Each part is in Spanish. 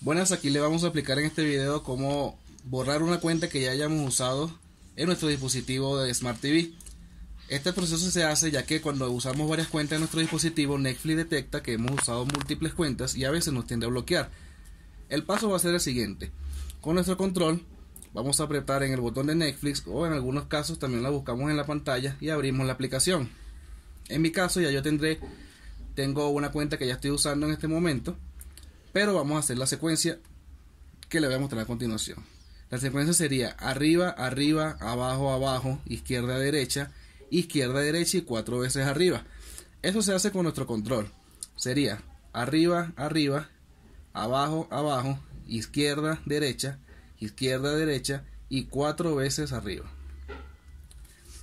Buenas, aquí le vamos a aplicar en este video cómo borrar una cuenta que ya hayamos usado en nuestro dispositivo de Smart TV. Este proceso se hace ya que cuando usamos varias cuentas en nuestro dispositivo, Netflix detecta que hemos usado múltiples cuentas y a veces nos tiende a bloquear. El paso va a ser el siguiente. Con nuestro control vamos a apretar en el botón de Netflix o en algunos casos también la buscamos en la pantalla y abrimos la aplicación. En mi caso ya yo tendré, tengo una cuenta que ya estoy usando en este momento pero vamos a hacer la secuencia que le voy a mostrar a continuación. La secuencia sería arriba, arriba, abajo, abajo, izquierda, derecha, izquierda, derecha y cuatro veces arriba. Eso se hace con nuestro control. Sería arriba, arriba, abajo, abajo, izquierda, derecha, izquierda, derecha y cuatro veces arriba.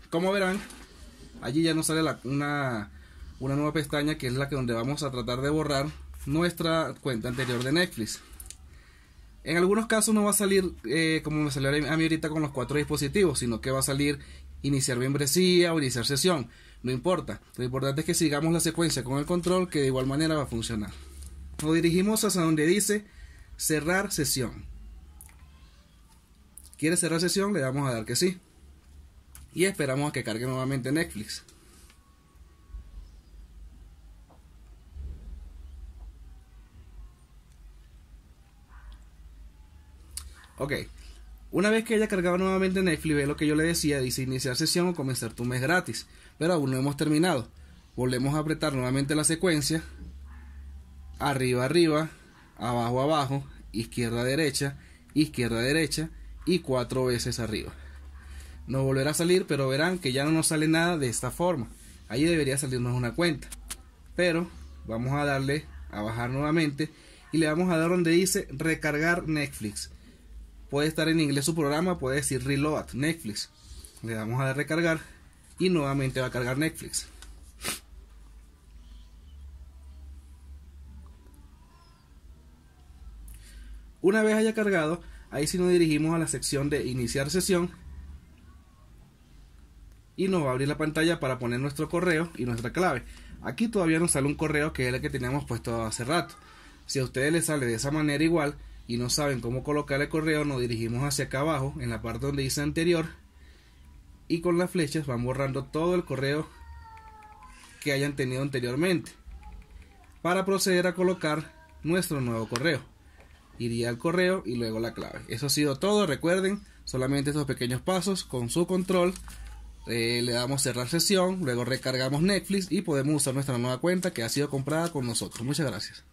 Como verán, allí ya nos sale una, una nueva pestaña que es la que donde vamos a tratar de borrar nuestra cuenta anterior de Netflix. En algunos casos no va a salir eh, como me salió a mí ahorita con los cuatro dispositivos, sino que va a salir iniciar membresía o iniciar sesión. No importa. Lo importante es que sigamos la secuencia con el control que de igual manera va a funcionar. Nos dirigimos hasta donde dice cerrar sesión. ¿Quiere cerrar sesión? Le damos a dar que sí. Y esperamos a que cargue nuevamente Netflix. Ok. Una vez que haya cargado nuevamente Netflix, ve lo que yo le decía, dice iniciar sesión o comenzar tu mes gratis. Pero aún no hemos terminado. Volvemos a apretar nuevamente la secuencia. Arriba, arriba, abajo, abajo, izquierda, derecha, izquierda, derecha y cuatro veces arriba. No volverá a salir, pero verán que ya no nos sale nada de esta forma. Ahí debería salirnos una cuenta. Pero vamos a darle a bajar nuevamente y le vamos a dar donde dice recargar Netflix Puede estar en inglés su programa, puede decir reload Netflix. Le damos a recargar y nuevamente va a cargar Netflix. Una vez haya cargado, ahí sí nos dirigimos a la sección de iniciar sesión y nos va a abrir la pantalla para poner nuestro correo y nuestra clave. Aquí todavía nos sale un correo que es el que teníamos puesto hace rato. Si a ustedes les sale de esa manera igual, y no saben cómo colocar el correo, nos dirigimos hacia acá abajo, en la parte donde dice anterior, y con las flechas van borrando todo el correo que hayan tenido anteriormente, para proceder a colocar nuestro nuevo correo. Iría al correo y luego la clave. Eso ha sido todo, recuerden, solamente estos pequeños pasos con su control. Eh, le damos cerrar sesión, luego recargamos Netflix y podemos usar nuestra nueva cuenta que ha sido comprada con nosotros. Muchas gracias.